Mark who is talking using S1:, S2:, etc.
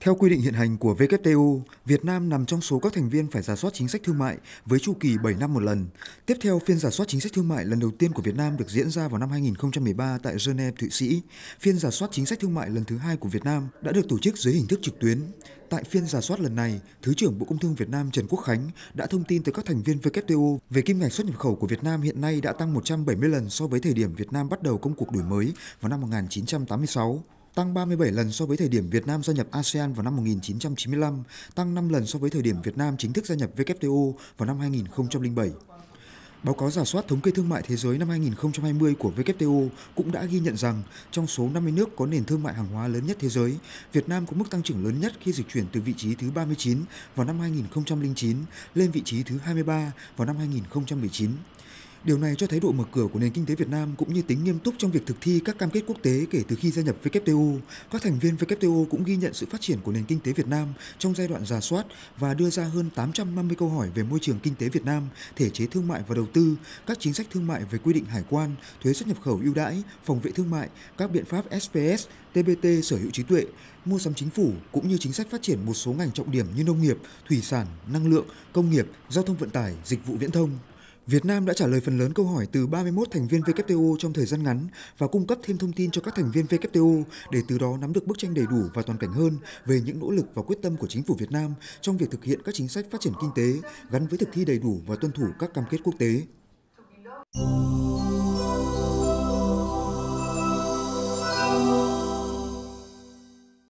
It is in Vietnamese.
S1: Theo quy định hiện hành của WTO, Việt Nam nằm trong số các thành viên phải giả soát chính sách thương mại với chu kỳ 7 năm một lần. Tiếp theo, phiên giả soát chính sách thương mại lần đầu tiên của Việt Nam được diễn ra vào năm 2013 tại Geneva, Thụy Sĩ. Phiên giả soát chính sách thương mại lần thứ hai của Việt Nam đã được tổ chức dưới hình thức trực tuyến. Tại phiên giả soát lần này, Thứ trưởng Bộ Công Thương Việt Nam Trần Quốc Khánh đã thông tin tới các thành viên WTO về kim ngạch xuất nhập khẩu của Việt Nam hiện nay đã tăng 170 lần so với thời điểm Việt Nam bắt đầu công cuộc đổi mới vào năm 1986 tăng 37 lần so với thời điểm Việt Nam gia nhập ASEAN vào năm 1995, tăng 5 lần so với thời điểm Việt Nam chính thức gia nhập WTO vào năm 2007. Báo cáo giả soát thống kê thương mại thế giới năm 2020 của WTO cũng đã ghi nhận rằng trong số 50 nước có nền thương mại hàng hóa lớn nhất thế giới, Việt Nam có mức tăng trưởng lớn nhất khi dịch chuyển từ vị trí thứ 39 vào năm 2009 lên vị trí thứ 23 vào năm 2019. Điều này cho thấy độ mở cửa của nền kinh tế Việt Nam cũng như tính nghiêm túc trong việc thực thi các cam kết quốc tế kể từ khi gia nhập WTO. Các thành viên WTO cũng ghi nhận sự phát triển của nền kinh tế Việt Nam trong giai đoạn giả soát và đưa ra hơn 850 câu hỏi về môi trường kinh tế Việt Nam, thể chế thương mại và đầu tư, các chính sách thương mại về quy định hải quan, thuế xuất nhập khẩu ưu đãi, phòng vệ thương mại, các biện pháp SPS, TBT sở hữu trí tuệ, mua sắm chính phủ cũng như chính sách phát triển một số ngành trọng điểm như nông nghiệp, thủy sản, năng lượng, công nghiệp, giao thông vận tải, dịch vụ viễn thông. Việt Nam đã trả lời phần lớn câu hỏi từ 31 thành viên WTO trong thời gian ngắn và cung cấp thêm thông tin cho các thành viên WTO để từ đó nắm được bức tranh đầy đủ và toàn cảnh hơn về những nỗ lực và quyết tâm của chính phủ Việt Nam trong việc thực hiện các chính sách phát triển kinh tế gắn với thực thi đầy đủ và tuân thủ các cam kết quốc tế.